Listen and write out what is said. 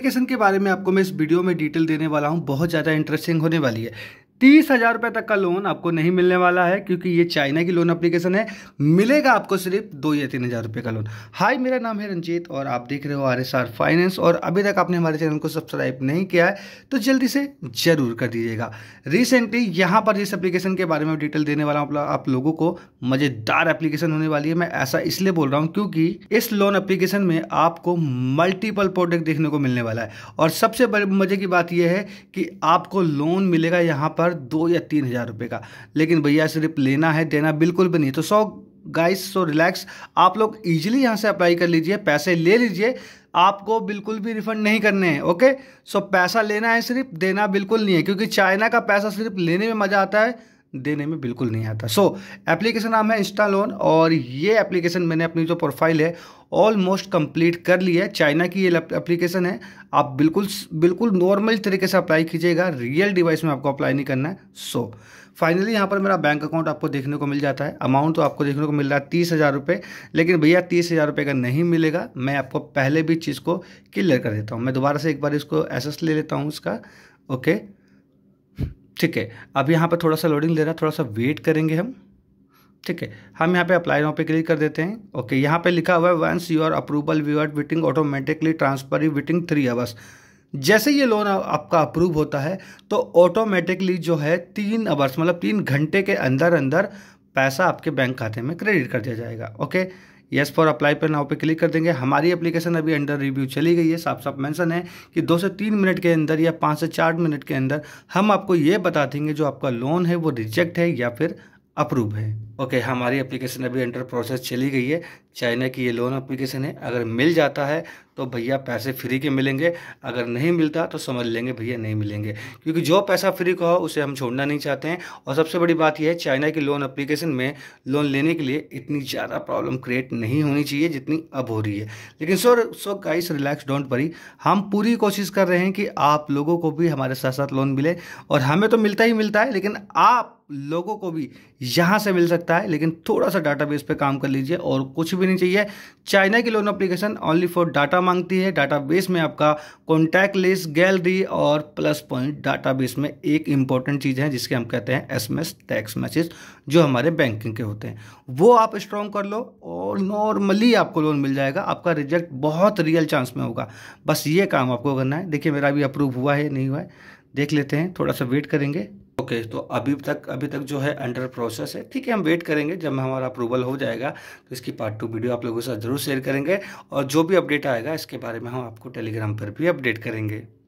Application के बारे में आपको मैं इस वीडियो में डिटेल देने वाला हूँ बहुत ज़्यादा इंटरेस्टिंग होने वाली है तीस हजार रुपए तक का लोन आपको नहीं मिलने वाला है क्योंकि ये चाइना की लोन एप्लीकेशन है मिलेगा आपको सिर्फ दो या तीन हजार रुपए का लोन हाय मेरा नाम है रंजीत और आप देख रहे हो आर एस आर फाइनेंस और अभी तक आपने हमारे चैनल को सब्सक्राइब नहीं किया है तो जल्दी से जरूर कर दीजिएगा रिसेंटली यहां पर इस एप्लीकेशन के बारे में डिटेल देने वाला हूं आप लोगों को मज़ेदार एप्लीकेशन होने वाली है मैं ऐसा इसलिए बोल रहा हूं क्योंकि इस लोन एप्लीकेशन में आपको मल्टीपल प्रोडक्ट देखने को मिलने वाला है और सबसे बड़े मज़े की बात यह है कि आपको लोन मिलेगा यहां पर पर दो या तीन हज़ार रुपये का लेकिन भैया सिर्फ लेना है देना बिल्कुल भी नहीं तो सौ गाइस सो रिलैक्स आप लोग इजीली यहां से अप्लाई कर लीजिए पैसे ले लीजिए आपको बिल्कुल भी रिफंड नहीं करने हैं ओके सो पैसा लेना है सिर्फ देना बिल्कुल नहीं है क्योंकि चाइना का पैसा सिर्फ लेने में मज़ा आता है देने में बिल्कुल नहीं आता सो एप्लीकेशन नाम है इंस्टा लोन और ये एप्लीकेशन मैंने अपनी जो प्रोफाइल है ऑलमोस्ट कंप्लीट कर ली है चाइना की ये एप्लीकेशन है आप बिल्कुल बिल्कुल नॉर्मल तरीके से अप्लाई कीजिएगा रियल डिवाइस में आपको अप्लाई नहीं करना है सो फाइनली यहाँ पर मेरा बैंक अकाउंट आपको देखने को मिल जाता है अमाउंट तो आपको देखने को मिल रहा है तीस हज़ार रुपये लेकिन भैया तीस हज़ार रुपये का नहीं मिलेगा मैं आपको पहले भी चीज़ को क्लियर कर देता हूँ मैं दोबारा से एक बार इसको एसेस ले लेता हूँ इसका ओके okay? ठीक है अब यहाँ पर थोड़ा सा लोडिंग ले रहा है थोड़ा सा वेट करेंगे हम ठीक है हम यहाँ पे अप्लाई नाउ पे क्लिक कर देते हैं ओके यहाँ पे लिखा हुआ है once your approval are waiting automatically transfer waiting three hours जैसे ये लोन आपका अप्रूव होता है तो ऑटोमेटिकली जो है तीन आवर्स मतलब तीन घंटे के अंदर अंदर पैसा आपके बैंक खाते में क्रेडिट कर दिया जाएगा ओके येस फॉर अप्लाई पर नाव पे क्लिक कर देंगे हमारी एप्लीकेशन अभी अंडर रिव्यू चली गई है साफ साफ मेंशन है कि दो से तीन मिनट के अंदर या पाँच से चार मिनट के अंदर हम आपको ये बता देंगे जो आपका लोन है वो रिजेक्ट है या फिर अप्रूव है ओके okay, हमारी एप्लीकेशन अभी अंडर प्रोसेस चली गई है चाइना की ये लोन एप्लीकेशन है अगर मिल जाता है तो भैया पैसे फ्री के मिलेंगे अगर नहीं मिलता तो समझ लेंगे भैया नहीं मिलेंगे क्योंकि जो पैसा फ्री का हो उसे हम छोड़ना नहीं चाहते हैं और सबसे बड़ी बात यह है चाइना की लोन अप्लीकेशन में लोन लेने के लिए इतनी ज़्यादा प्रॉब्लम क्रिएट नहीं होनी चाहिए जितनी अब हो रही है लेकिन sir so guys relax don't worry हम पूरी कोशिश कर रहे हैं कि आप लोगों को भी हमारे साथ साथ लोन मिले और हमें तो मिलता ही मिलता है लेकिन आप लोगों को भी यहाँ से मिल सकता है लेकिन थोड़ा सा डाटा बेस पर काम कर लीजिए और कुछ भी नहीं चाहिए चाइना की loan application only for data data मांगती है डाटाबेस में आपका कॉन्टैक्ट लिस्ट गैलरी और प्लस पॉइंट डाटाबेस में एक इंपॉर्टेंट चीज़ है जिसके हम कहते हैं एसएमएस टैक्स मैसेज जो हमारे बैंकिंग के होते हैं वो आप स्ट्रॉन्ग कर लो और नॉर्मली आपको लोन मिल जाएगा आपका रिजेक्ट बहुत रियल चांस में होगा बस ये काम आपको करना है देखिए मेरा अभी अप्रूव हुआ है नहीं हुआ है देख लेते हैं थोड़ा सा वेट करेंगे ओके okay, तो अभी तक अभी तक जो है अंडर प्रोसेस है ठीक है हम वेट करेंगे जब हमारा अप्रूवल हो जाएगा तो इसकी पार्ट टू वीडियो आप लोगों के साथ जरूर शेयर करेंगे और जो भी अपडेट आएगा इसके बारे में हम आपको टेलीग्राम पर भी अपडेट करेंगे